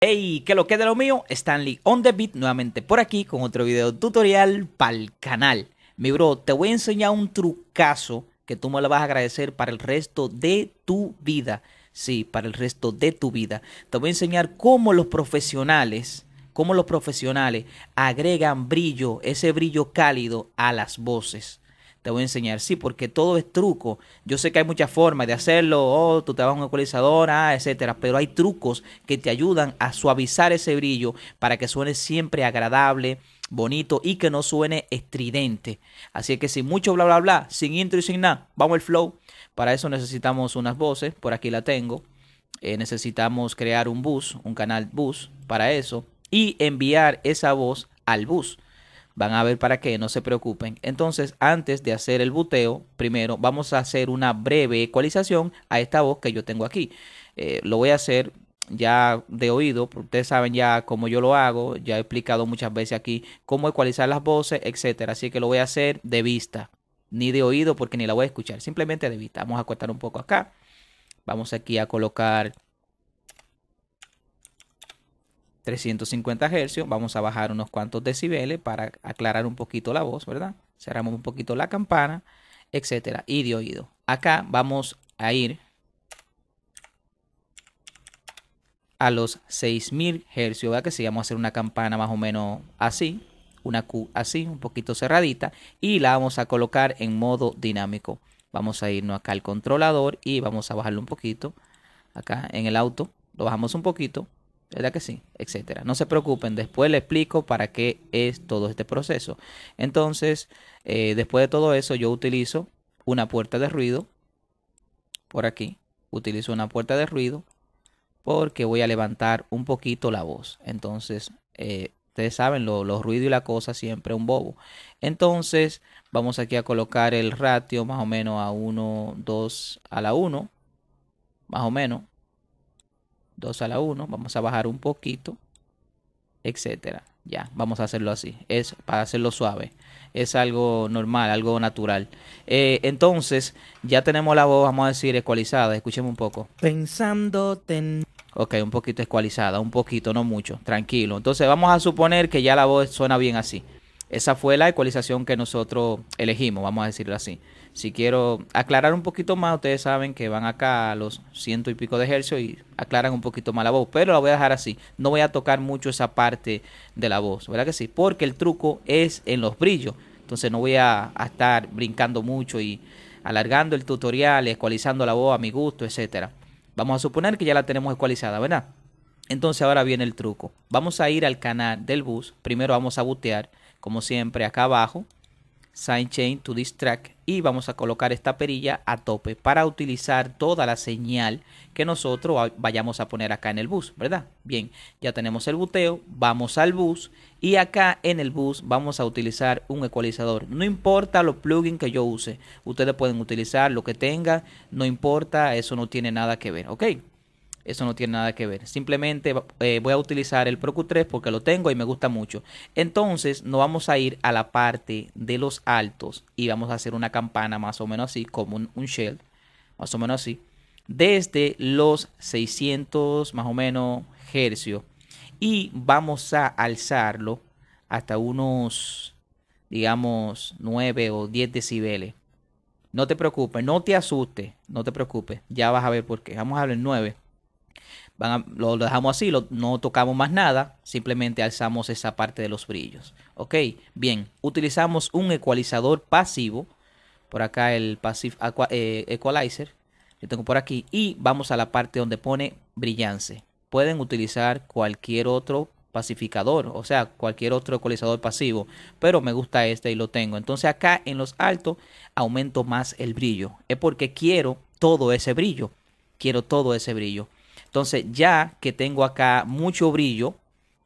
Hey, que lo que de lo mío, Stanley on the beat nuevamente por aquí con otro video tutorial para el canal. Mi bro, te voy a enseñar un trucazo que tú me lo vas a agradecer para el resto de tu vida. Sí, para el resto de tu vida. Te voy a enseñar cómo los profesionales, cómo los profesionales agregan brillo, ese brillo cálido a las voces te voy a enseñar. Sí, porque todo es truco. Yo sé que hay muchas formas de hacerlo, oh, tú te vas a un ecualizador, ah, etcétera, pero hay trucos que te ayudan a suavizar ese brillo para que suene siempre agradable, bonito y que no suene estridente. Así que sin mucho bla bla bla, sin intro y sin nada, vamos al flow. Para eso necesitamos unas voces, por aquí la tengo. Eh, necesitamos crear un bus, un canal bus para eso y enviar esa voz al bus van a ver para qué, no se preocupen. Entonces, antes de hacer el buteo, primero vamos a hacer una breve ecualización a esta voz que yo tengo aquí. Eh, lo voy a hacer ya de oído, ustedes saben ya cómo yo lo hago, ya he explicado muchas veces aquí cómo ecualizar las voces, etcétera, así que lo voy a hacer de vista, ni de oído porque ni la voy a escuchar, simplemente de vista. Vamos a cortar un poco acá. Vamos aquí a colocar 350 Hz, vamos a bajar unos cuantos decibeles para aclarar un poquito la voz, ¿verdad? Cerramos un poquito la campana, etcétera, y de oído. Acá vamos a ir a los 6000 Hz, ¿verdad? Que si vamos a hacer una campana más o menos así, una Q así, un poquito cerradita, y la vamos a colocar en modo dinámico. Vamos a irnos acá al controlador y vamos a bajarlo un poquito, acá en el auto, lo bajamos un poquito, ¿verdad que sí? Etcétera. No se preocupen, después les explico para qué es todo este proceso. Entonces, eh, después de todo eso, yo utilizo una puerta de ruido. Por aquí, utilizo una puerta de ruido porque voy a levantar un poquito la voz. Entonces, eh, ustedes saben, los lo ruidos y la cosa siempre un bobo. Entonces, vamos aquí a colocar el ratio más o menos a 1, 2 a la 1, más o menos 2 a la 1, vamos a bajar un poquito, etcétera. Ya, vamos a hacerlo así, es para hacerlo suave, es algo normal, algo natural. Eh, entonces, ya tenemos la voz, vamos a decir, ecualizada, escuchemos un poco. Pensando ten... Ok, un poquito ecualizada, un poquito, no mucho, tranquilo. Entonces vamos a suponer que ya la voz suena bien así. Esa fue la ecualización que nosotros elegimos, vamos a decirlo así. Si quiero aclarar un poquito más, ustedes saben que van acá a los ciento y pico de hercios y aclaran un poquito más la voz, pero la voy a dejar así. No voy a tocar mucho esa parte de la voz, ¿verdad que sí? Porque el truco es en los brillos. Entonces no voy a, a estar brincando mucho y alargando el tutorial, ecualizando la voz a mi gusto, etcétera. Vamos a suponer que ya la tenemos ecualizada, ¿verdad? Entonces ahora viene el truco. Vamos a ir al canal del bus. Primero vamos a butear como siempre acá abajo, chain to distract y vamos a colocar esta perilla a tope para utilizar toda la señal que nosotros vayamos a poner acá en el bus, ¿verdad? Bien, ya tenemos el buteo, vamos al bus y acá en el bus vamos a utilizar un ecualizador. No importa los plugins que yo use, ustedes pueden utilizar lo que tengan, no importa, eso no tiene nada que ver, ¿ok? Eso no tiene nada que ver. Simplemente eh, voy a utilizar el ProQ3 porque lo tengo y me gusta mucho. Entonces nos vamos a ir a la parte de los altos y vamos a hacer una campana más o menos así, como un, shell, más o menos así. Desde los 600 más o menos hercios. Y vamos a alzarlo hasta unos, digamos, 9 o 10 decibeles. No te preocupes, no te asustes, no te preocupes. Ya vas a ver por qué. Vamos a ver 9 lo, dejamos así, no tocamos más nada, simplemente alzamos esa parte de los brillos. Ok, bien, utilizamos un ecualizador pasivo, por acá el Passive eh, Equalizer, yo tengo por aquí, y vamos a la parte donde pone brillance. Pueden utilizar cualquier otro pacificador, o sea, cualquier otro ecualizador pasivo, pero me gusta este y lo tengo. Entonces acá en los altos aumento más el brillo, es porque quiero todo ese brillo, quiero todo ese brillo. Entonces, ya que tengo acá mucho brillo,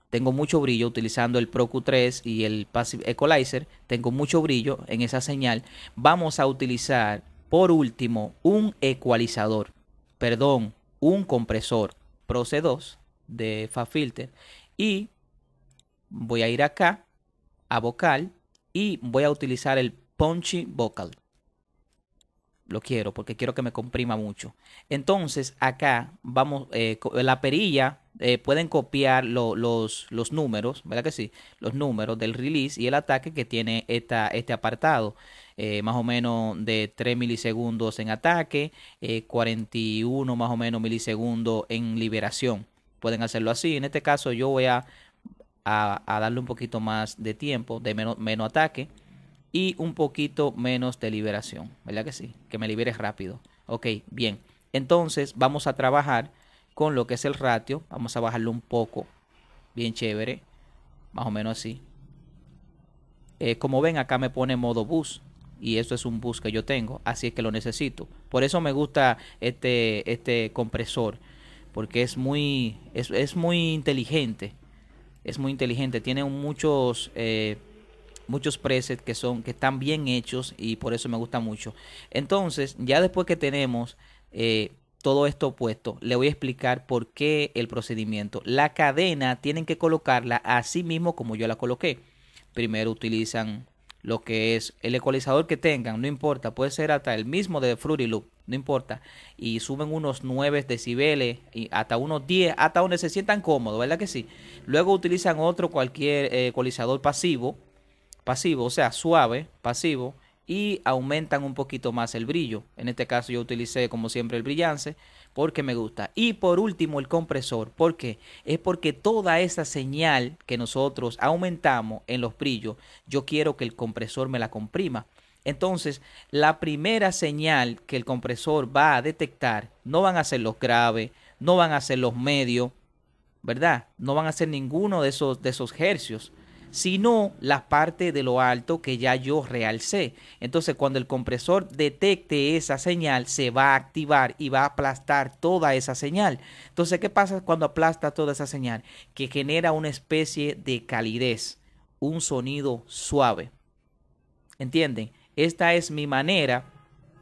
tengo mucho brillo utilizando el Pro Q3 y el Passive Equalizer, tengo mucho brillo en esa señal, vamos a utilizar por último un ecualizador, perdón, un compresor Pro C2 de Fafilter y voy a ir acá a vocal y voy a utilizar el Punchy Vocal lo quiero porque quiero que me comprima mucho. Entonces acá vamos, eh, eh la perilla eh, pueden copiar los, los, números, ¿verdad que sí? Los números del release y el ataque que tiene esta, este apartado. Eh, más o menos de 3 milisegundos en ataque, 41 más o menos milisegundos en liberación. Pueden hacerlo así. En este caso yo voy a, a, a darle un poquito más de tiempo, de menos, menos ataque y un poquito menos de liberación, ¿verdad que sí? Que me libere rápido. Ok, bien. Entonces vamos a trabajar con lo que es el ratio. Vamos a bajarlo un poco. Bien chévere. Más o menos así. Eh, como ven acá me pone modo bus. Y esto es un bus que yo tengo. Así es que lo necesito. Por eso me gusta este, este compresor. Porque es muy, es, muy inteligente. Es muy inteligente. Tiene muchos... Eh, muchos presets que son que están bien hechos y por eso me gusta mucho. Entonces, ya después que tenemos eh, todo esto puesto, le voy a explicar por qué el procedimiento. La cadena tienen que colocarla así mismo como yo la coloqué. Primero utilizan lo que es el ecualizador que tengan, no importa, puede ser hasta el mismo de Fruity Loop, no importa. Y suben unos 9 decibeles, y hasta unos 10, hasta donde se sientan cómodos, ¿verdad que sí? Luego utilizan otro cualquier eh, ecualizador pasivo pasivo, o sea, suave, pasivo, y aumentan un poquito más el brillo. En este caso yo utilicé como siempre el brillance porque me gusta. Y por último el compresor, porque Es porque toda esa señal que nosotros aumentamos en los brillos, yo quiero que el compresor me la comprima. Entonces, la primera señal que el compresor va a detectar no van a ser los graves, no van a ser los medios, ¿verdad? No van a ser ninguno de esos, de esos hercios sino la parte de lo alto que ya yo realcé. Entonces cuando el compresor detecte esa señal, se va a activar y va a aplastar toda esa señal. Entonces, ¿qué pasa cuando aplasta toda esa señal? Que genera una especie de calidez, un sonido suave. ¿Entienden? Esta es mi manera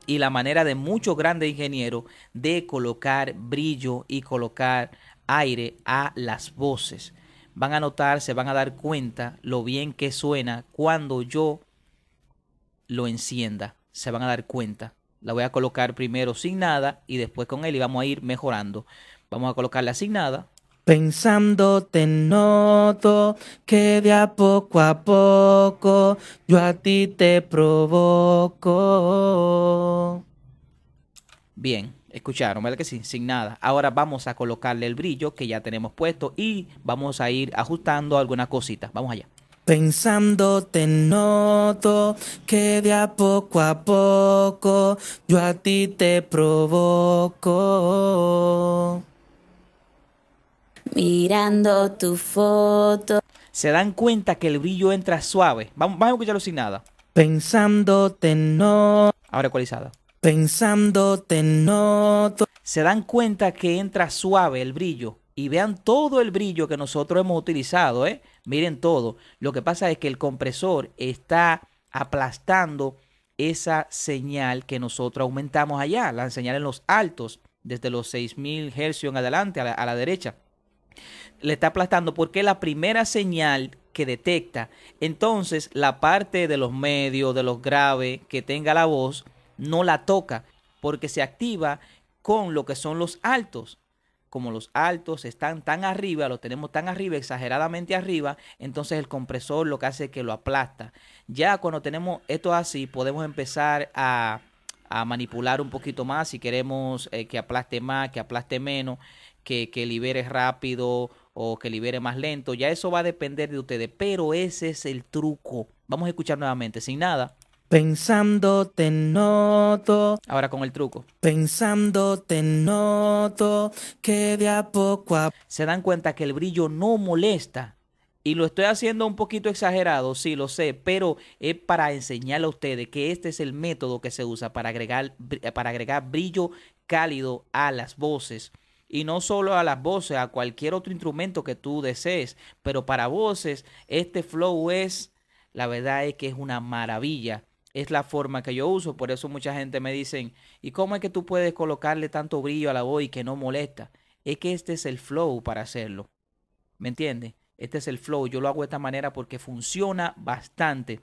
y la manera de muchos grandes ingenieros de colocar brillo y colocar aire a las voces van a notar, se van a dar cuenta lo bien que suena cuando yo lo encienda. Se van a dar cuenta. La voy a colocar primero sin nada y después con él y vamos a ir mejorando. Vamos a colocarla la nada. Pensando te noto que de a poco a poco yo a ti te provoco. Bien, Escucharon, ¿verdad que sí? Sin nada. Ahora vamos a colocarle el brillo que ya tenemos puesto y vamos a ir ajustando algunas cositas. Vamos allá. Pensando te noto que de a poco a poco yo a ti te provoco. Mirando tu foto. Se dan cuenta que el brillo entra suave. Vamos, vamos a escucharlo sin nada. Pensando te noto. Ahora ecualizada te noto. Se dan cuenta que entra suave el brillo. Y vean todo el brillo que nosotros hemos utilizado, ¿eh? Miren todo. Lo que pasa es que el compresor está aplastando esa señal que nosotros aumentamos allá, la señal en los altos, desde los 6000 Hz en adelante, a la, a la derecha. Le está aplastando porque la primera señal que detecta, entonces la parte de los medios, de los graves que tenga la voz, no la toca porque se activa con lo que son los altos. Como los altos están tan arriba, lo tenemos tan arriba, exageradamente arriba, entonces el compresor lo que hace es que lo aplasta. Ya cuando tenemos esto así, podemos empezar a, a manipular un poquito más si queremos eh, que aplaste más, que aplaste menos, que, que libere rápido o que libere más lento. Ya eso va a depender de ustedes, pero ese es el truco. Vamos a escuchar nuevamente, sin nada. Pensando te noto. Ahora con el truco. Pensando te noto que de a poco a... Se dan cuenta que el brillo no molesta. Y lo estoy haciendo un poquito exagerado, sí lo sé, pero es para enseñarle a ustedes que este es el método que se usa para agregar, para agregar brillo cálido a las voces. Y no solo a las voces, a cualquier otro instrumento que tú desees. Pero para voces, este flow es, la verdad es que es una maravilla es la forma que yo uso. Por eso mucha gente me dice, ¿y cómo es que tú puedes colocarle tanto brillo a la voz y que no molesta? Es que este es el flow para hacerlo. ¿Me entiendes? Este es el flow. Yo lo hago de esta manera porque funciona bastante.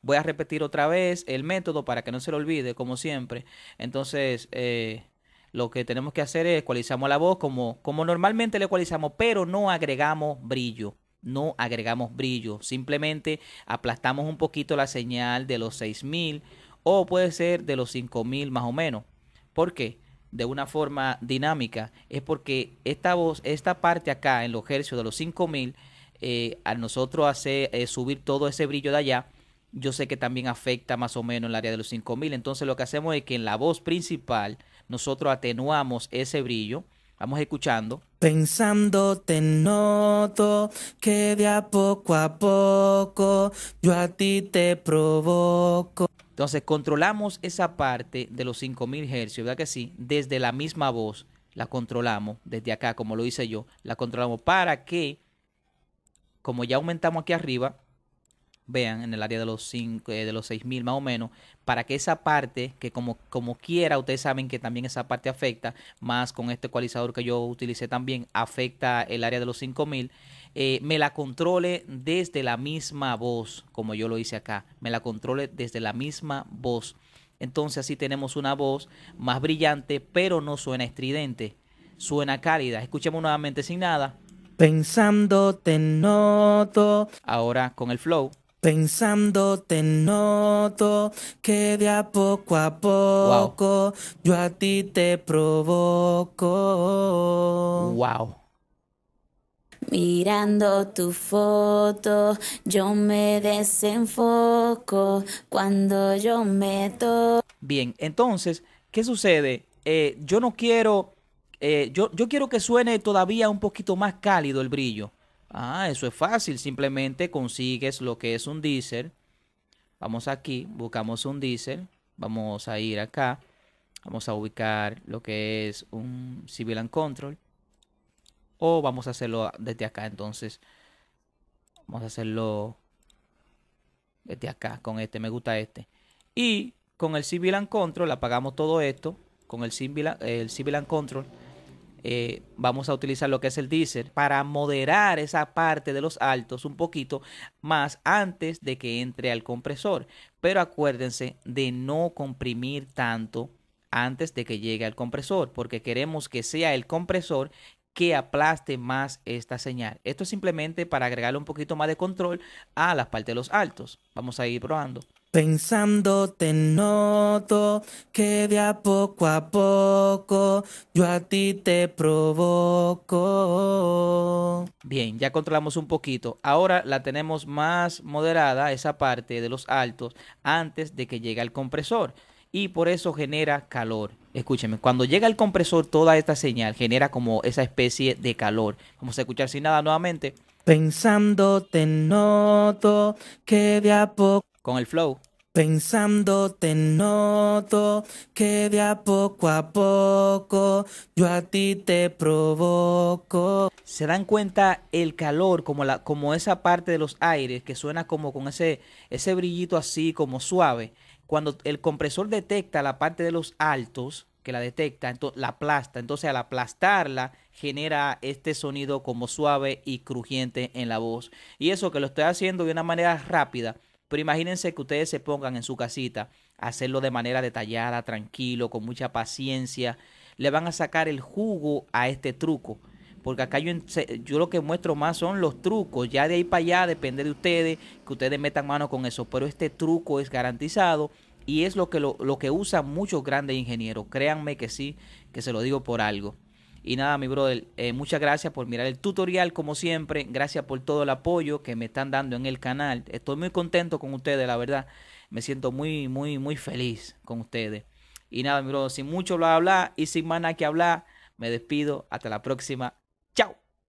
Voy a repetir otra vez el método para que no se lo olvide, como siempre. Entonces, eh, lo que tenemos que hacer es ecualizamos la voz como, como normalmente le ecualizamos, pero no agregamos brillo no agregamos brillo, simplemente aplastamos un poquito la señal de los 6000 o puede ser de los 5000 más o menos. ¿Por qué? De una forma dinámica, es porque esta voz, esta parte acá en los hercios de los 5000, eh, a nosotros hace eh, subir todo ese brillo de allá, yo sé que también afecta más o menos el área de los 5000. Entonces, lo que hacemos es que en la voz principal, nosotros atenuamos ese brillo Vamos escuchando. Pensando te noto que de a poco a poco yo a ti te provoco. Entonces controlamos esa parte de los 5000 Hz, ¿verdad que sí? Desde la misma voz la controlamos, desde acá como lo hice yo, la controlamos para que, como ya aumentamos aquí arriba, vean, en el área de los cinco, eh, de los 6.000 más o menos, para que esa parte, que como, como quiera, ustedes saben que también esa parte afecta, más con este ecualizador que yo utilicé también, afecta el área de los 5.000, eh, me la controle desde la misma voz, como yo lo hice acá, me la controle desde la misma voz. Entonces así tenemos una voz más brillante, pero no suena estridente, suena cálida. Escuchemos nuevamente sin nada. Pensando Pensándote noto. Ahora con el flow. Pensando te noto que de a poco a poco yo a ti te provoco. Wow. Mirando tu foto, yo me desenfoco cuando yo me toco. Bien, entonces, ¿qué sucede? Eh, yo no quiero, eh, yo, yo quiero que suene todavía un poquito más cálido el brillo. Ah, eso es fácil. Simplemente consigues lo que es un diésel. Vamos aquí, buscamos un diesel. Vamos a ir acá. Vamos a ubicar lo que es un Civil and Control. O vamos a hacerlo desde acá. Entonces, vamos a hacerlo desde acá. Con este, me gusta este. Y con el Civil and Control apagamos todo esto. Con el Civil, el Civil and Control eh, vamos a utilizar lo que es el diésel para moderar esa parte de los altos un poquito más antes de que entre al compresor. Pero acuérdense de no comprimir tanto antes de que llegue al compresor, porque queremos que sea el compresor que aplaste más esta señal. Esto es simplemente para agregarle un poquito más de control a la parte de los altos. Vamos a ir probando. Pensando te noto que de a poco a poco yo a ti te provoco. Bien, ya controlamos un poquito. Ahora la tenemos más moderada, esa parte de los altos, antes de que llegue el compresor. Y por eso genera calor. Escúcheme, cuando llega el compresor, toda esta señal genera como esa especie de calor. Vamos a escuchar sin nada nuevamente. Pensando te noto que de a poco con el flow. Pensando te noto que de a poco a poco yo a ti te provoco. ¿Se dan cuenta el calor como la como esa parte de los aires que suena como con ese ese brillito así como suave? Cuando el compresor detecta la parte de los altos que la detecta, entonces, la aplasta, entonces al aplastarla genera este sonido como suave y crujiente en la voz. Y eso que lo estoy haciendo de una manera rápida pero imagínense que ustedes se pongan en su casita hacerlo de manera detallada, tranquilo, con mucha paciencia. Le van a sacar el jugo a este truco. Porque acá yo, lo que muestro más son los trucos. Ya de ahí para allá depende de ustedes, que ustedes metan mano con eso. Pero este truco es garantizado y es lo que, lo que usan muchos grandes ingenieros. Créanme que sí, que se lo digo por algo. Y nada, mi brother, eh, muchas gracias por mirar el tutorial como siempre. Gracias por todo el apoyo que me están dando en el canal. Estoy muy contento con ustedes, la verdad. Me siento muy, muy, muy feliz con ustedes. Y nada, mi brother, sin mucho lo bla, y sin más nada que hablar, me despido. Hasta la próxima. Chao.